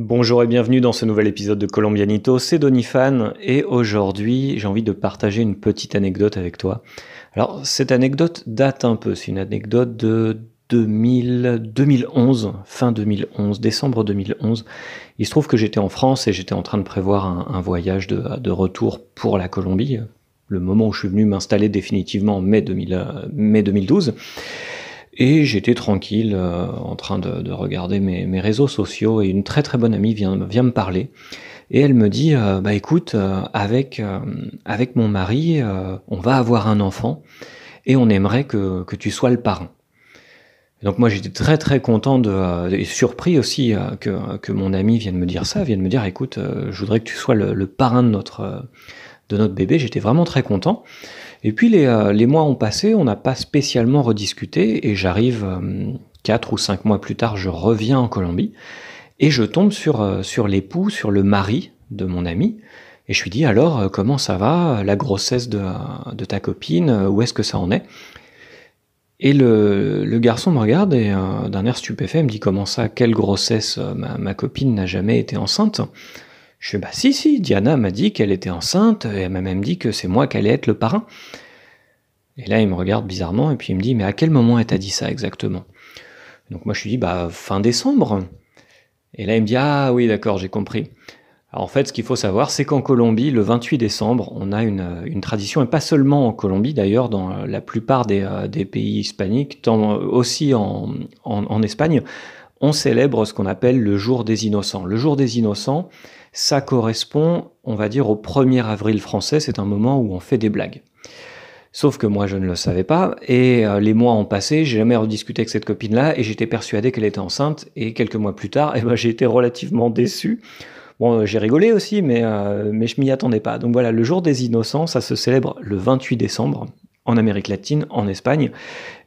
Bonjour et bienvenue dans ce nouvel épisode de Colombianito, c'est Donifan et aujourd'hui j'ai envie de partager une petite anecdote avec toi. Alors cette anecdote date un peu, c'est une anecdote de 2011, fin 2011, décembre 2011. Il se trouve que j'étais en France et j'étais en train de prévoir un, voyage de, retour pour la Colombie, le moment où je suis venu m'installer définitivement en mai 2012. Et j'étais tranquille euh, en train de, regarder mes, réseaux sociaux et une très très bonne amie vient, me parler. Et elle me dit, euh, bah écoute, euh, avec, avec mon mari, on va avoir un enfant et on aimerait que, que tu sois le parrain. Donc moi j'étais très très content de, et surpris aussi que, que mon ami vienne me dire ça, vienne me dire, écoute, je voudrais que tu sois le, le parrain de notre, de notre bébé. J'étais vraiment très content. Et puis euh, les, mois ont passé, on n'a pas spécialement rediscuté, et j'arrive euh, quatre ou cinq mois plus tard, je reviens en Colombie, et je tombe sur, euh, l'époux, sur le mari de mon ami, et je lui dis alors comment ça va, la grossesse de, ta copine, où est-ce que ça en est et le, garçon me regarde et d'un air stupéfait me dit comment ça, quelle grossesse, ma copine n'a jamais été enceinte. Je fais, bah si, si, Diana m'a dit qu'elle était enceinte, et elle m'a même dit que c'est moi qui allais être le parrain. Et là, il me regarde bizarrement, et puis il me dit, mais à quel moment elle t'a dit ça exactement Donc moi, je lui dis, bah fin décembre. Et là, il me dit, ah oui, d'accord, j'ai compris. Alors, en fait, ce qu'il faut savoir, c'est qu'en Colombie, le 28 décembre, on a une, tradition, et pas seulement en Colombie d'ailleurs, dans la plupart des, euh, pays hispaniques, tant euh, aussi en Espagne, on célèbre ce qu'on appelle le jour des innocents. Le jour des innocents, ça correspond, on va dire, au 1er avril français, c'est un moment où on fait des blagues. Sauf que moi, je ne le savais pas, et euh, les mois ont passé, j'ai jamais rediscuté avec cette copine-là, et j'étais persuadé qu'elle était enceinte, et quelques mois plus tard, eh ben, j'ai été relativement déçu. Bon, euh, j'ai rigolé aussi, mais, euh, mais je m'y attendais pas. Donc voilà, le jour des innocents, ça se célèbre le 28 décembre, en Amérique latine, en Espagne,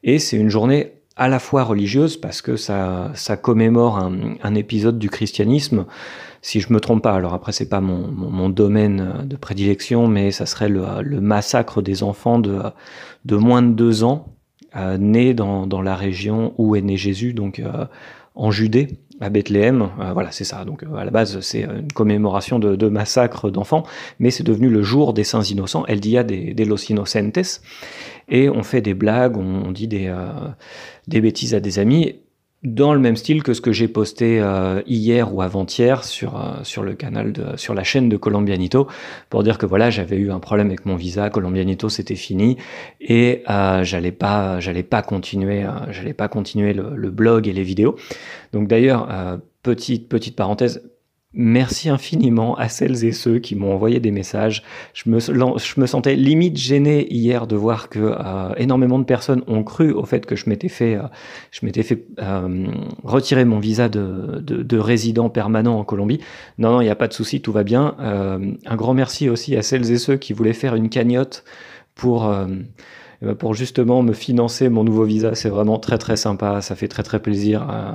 et c'est une journée à la fois religieuse, parce que ça, ça commémore un, épisode du christianisme, si je me trompe pas, alors après c'est pas mon, domaine de prédilection, mais ça serait le, massacre des enfants de, de, moins de deux ans, euh, nés dans, la région où est né Jésus, donc... Euh, en Judée, à Bethléem. Euh, voilà, c'est ça. Donc euh, à la base, c'est une commémoration de, massacre massacres d'enfants, mais c'est devenu le jour des saints innocents, El Dia de, los Inocentes. Et on fait des blagues, on, dit des, euh, des bêtises à des amis dans le même style que ce que j'ai posté euh, hier ou avant-hier sur, euh, sur le canal de, sur la chaîne de Colombianito pour dire que voilà j'avais eu un problème avec mon visa Colombianito c'était fini et euh, j'allais pas j'allais pas continuer euh, j'allais pas continuer le, le, blog et les vidéos donc d'ailleurs petite petite parenthèse Merci infiniment à celles et ceux qui m'ont envoyé des messages. Je me, je me, sentais limite gêné hier de voir que euh, énormément de personnes ont cru au fait que je m'étais fait, euh, je m'étais fait euh, retirer mon visa de, de, résident permanent en Colombie. Non, non, il n'y a pas de souci, tout va bien. un grand merci aussi à celles et ceux qui voulaient faire une cagnotte pour eh ben, pour justement me financer mon nouveau visa, c'est vraiment très très sympa, ça fait très très plaisir. Euh,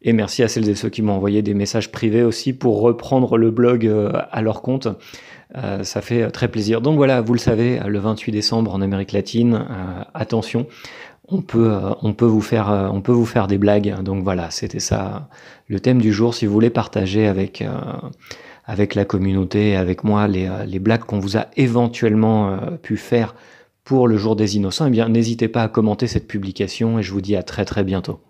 et merci à celles et ceux qui m'ont envoyé des messages privés aussi pour reprendre le blog euh, à leur compte. Euh, ça fait très plaisir. Donc voilà, vous le savez, le 28 décembre en Amérique latine, attention, on peut, on, peut vous faire, on peut vous faire des blagues. Donc voilà, c'était ça le thème du jour. Si vous voulez partager avec, la communauté, avec moi, les blagues qu'on vous a éventuellement pu faire pour le jour des innocents, eh bien n'hésitez pas à commenter cette publication et je vous dis à très très bientôt.